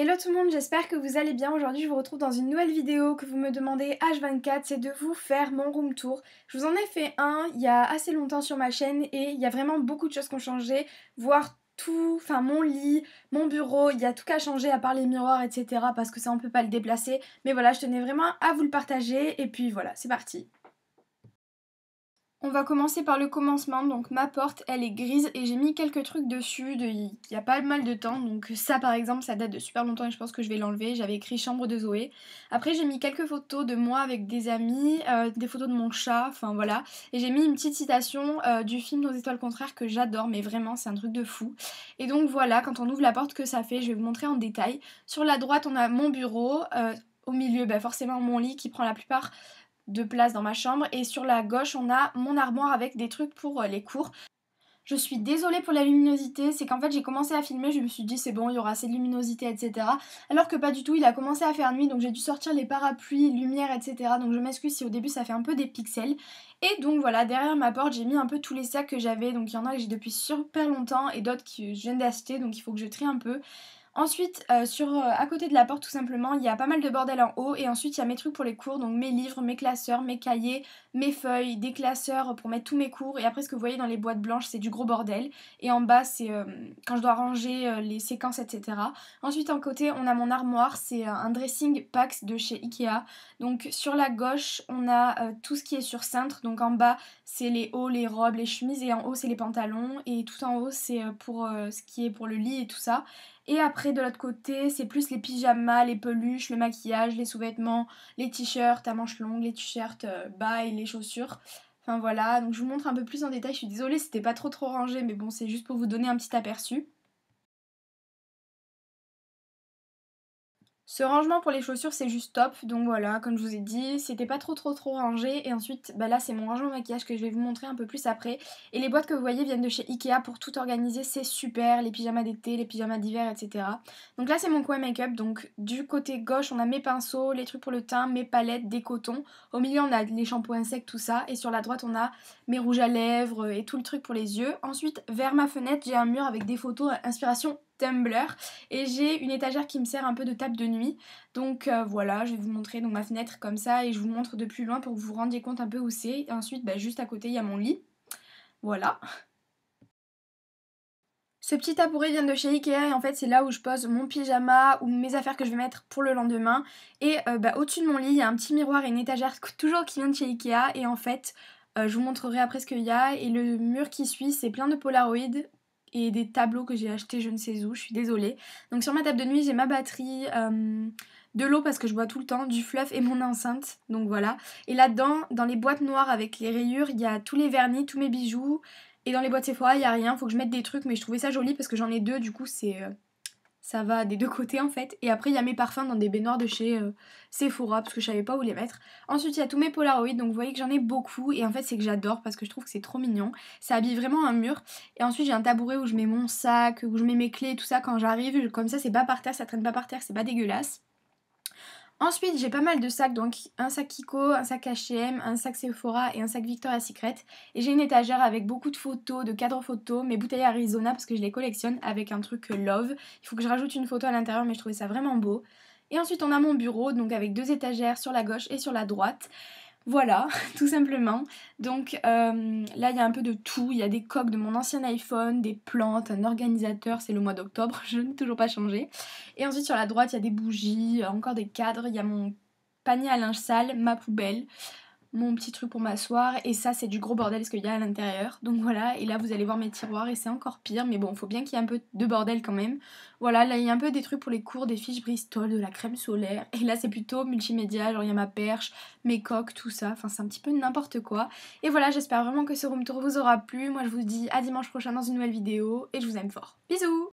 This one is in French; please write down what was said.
Hello tout le monde, j'espère que vous allez bien. Aujourd'hui, je vous retrouve dans une nouvelle vidéo que vous me demandez H24, c'est de vous faire mon room tour. Je vous en ai fait un il y a assez longtemps sur ma chaîne et il y a vraiment beaucoup de choses qui ont changé, voir tout, enfin mon lit, mon bureau, il y a tout qu'à changer à part les miroirs, etc. parce que ça on peut pas le déplacer. Mais voilà, je tenais vraiment à vous le partager et puis voilà, c'est parti. On va commencer par le commencement, donc ma porte elle est grise et j'ai mis quelques trucs dessus, de... il y a pas mal de temps, donc ça par exemple ça date de super longtemps et je pense que je vais l'enlever, j'avais écrit chambre de Zoé. Après j'ai mis quelques photos de moi avec des amis, euh, des photos de mon chat, enfin voilà, et j'ai mis une petite citation euh, du film Nos étoiles contraires que j'adore, mais vraiment c'est un truc de fou. Et donc voilà, quand on ouvre la porte que ça fait, je vais vous montrer en détail. Sur la droite on a mon bureau, euh, au milieu, ben, forcément mon lit qui prend la plupart de place dans ma chambre et sur la gauche on a mon armoire avec des trucs pour euh, les cours. Je suis désolée pour la luminosité, c'est qu'en fait j'ai commencé à filmer, je me suis dit c'est bon, il y aura assez de luminosité, etc. Alors que pas du tout, il a commencé à faire nuit, donc j'ai dû sortir les parapluies, lumière, etc. Donc je m'excuse si au début ça fait un peu des pixels. Et donc voilà, derrière ma porte j'ai mis un peu tous les sacs que j'avais, donc il y en a que j'ai depuis super longtemps et d'autres que je viens d'acheter, donc il faut que je trie un peu. Ensuite, euh, sur, euh, à côté de la porte, tout simplement, il y a pas mal de bordel en haut. Et ensuite, il y a mes trucs pour les cours, donc mes livres, mes classeurs, mes cahiers, mes feuilles, des classeurs pour mettre tous mes cours. Et après, ce que vous voyez dans les boîtes blanches, c'est du gros bordel. Et en bas, c'est euh, quand je dois ranger les séquences, etc. Ensuite, en côté, on a mon armoire. C'est un dressing Pax de chez Ikea. Donc, sur la gauche, on a tout ce qui est sur cintre. Donc, en bas, c'est les hauts, les robes, les chemises. Et en haut, c'est les pantalons. Et tout en haut, c'est pour ce qui est pour le lit et tout ça. Et après, de l'autre côté, c'est plus les pyjamas, les peluches, le maquillage, les sous-vêtements, les t-shirts à manches longues, les t-shirts euh, bas et les chaussures. Enfin voilà, donc je vous montre un peu plus en détail. Je suis désolée, c'était pas trop trop rangé, mais bon, c'est juste pour vous donner un petit aperçu. Ce rangement pour les chaussures c'est juste top, donc voilà, comme je vous ai dit, c'était pas trop trop trop rangé, et ensuite bah là c'est mon rangement maquillage que je vais vous montrer un peu plus après, et les boîtes que vous voyez viennent de chez Ikea pour tout organiser, c'est super, les pyjamas d'été, les pyjamas d'hiver, etc. Donc là c'est mon coin make-up, donc du côté gauche on a mes pinceaux, les trucs pour le teint, mes palettes, des cotons, au milieu on a les shampoings secs, tout ça, et sur la droite on a mes rouges à lèvres et tout le truc pour les yeux. Ensuite vers ma fenêtre j'ai un mur avec des photos inspiration Tumblr. Et j'ai une étagère qui me sert un peu de table de nuit. Donc euh, voilà, je vais vous montrer donc, ma fenêtre comme ça et je vous montre de plus loin pour que vous vous rendiez compte un peu où c'est. Ensuite, bah, juste à côté, il y a mon lit. Voilà. Ce petit tabouret vient de chez Ikea et en fait c'est là où je pose mon pyjama ou mes affaires que je vais mettre pour le lendemain. Et euh, bah, au-dessus de mon lit il y a un petit miroir et une étagère toujours qui vient de chez Ikea et en fait euh, je vous montrerai après ce qu'il y a. Et le mur qui suit c'est plein de polaroïdes et des tableaux que j'ai achetés je ne sais où, je suis désolée. Donc sur ma table de nuit, j'ai ma batterie, euh, de l'eau parce que je bois tout le temps, du fluff et mon enceinte. Donc voilà. Et là-dedans, dans les boîtes noires avec les rayures, il y a tous les vernis, tous mes bijoux. Et dans les boîtes Sephora, il n'y a rien. Faut que je mette des trucs, mais je trouvais ça joli parce que j'en ai deux. Du coup, c'est euh, ça va des deux côtés en fait. Et après, il y a mes parfums dans des baignoires de chez euh, Sephora parce que je savais pas où les mettre. Ensuite, il y a tous mes Polaroids, donc vous voyez que j'en ai beaucoup. Et en fait, c'est que j'adore parce que je trouve que c'est trop mignon. Ça habille vraiment un mur. Et ensuite, j'ai un tabouret où je mets mon sac, où je mets mes clés, tout ça quand j'arrive. Comme ça, c'est pas par terre, ça traîne pas par terre, c'est pas dégueulasse. Ensuite, j'ai pas mal de sacs, donc un sac Kiko, un sac H&M, un sac Sephora et un sac Victoria's Secret. Et j'ai une étagère avec beaucoup de photos, de cadres photos, mes bouteilles Arizona parce que je les collectionne avec un truc euh, Love. Il faut que je rajoute une photo à l'intérieur, mais je trouvais ça vraiment beau. Et ensuite, on a mon bureau, donc avec deux étagères sur la gauche et sur la droite. Voilà, tout simplement. Donc euh, là, il y a un peu de tout. Il y a des coques de mon ancien iPhone, des plantes, un organisateur, c'est le mois d'octobre, je n'ai toujours pas changé. Et ensuite, sur la droite, il y a des bougies, encore des cadres, il y a mon panier à linge sale, ma poubelle, mon petit truc pour m'asseoir et ça c'est du gros bordel ce qu'il y a à l'intérieur donc voilà et là vous allez voir mes tiroirs et c'est encore pire mais bon faut bien qu'il y ait un peu de bordel quand même voilà là il y a un peu des trucs pour les cours des fiches Bristol de la crème solaire et là c'est plutôt multimédia genre il y a ma perche mes coques tout ça enfin c'est un petit peu n'importe quoi et voilà j'espère vraiment que ce room tour vous aura plu moi je vous dis à dimanche prochain dans une nouvelle vidéo et je vous aime fort bisous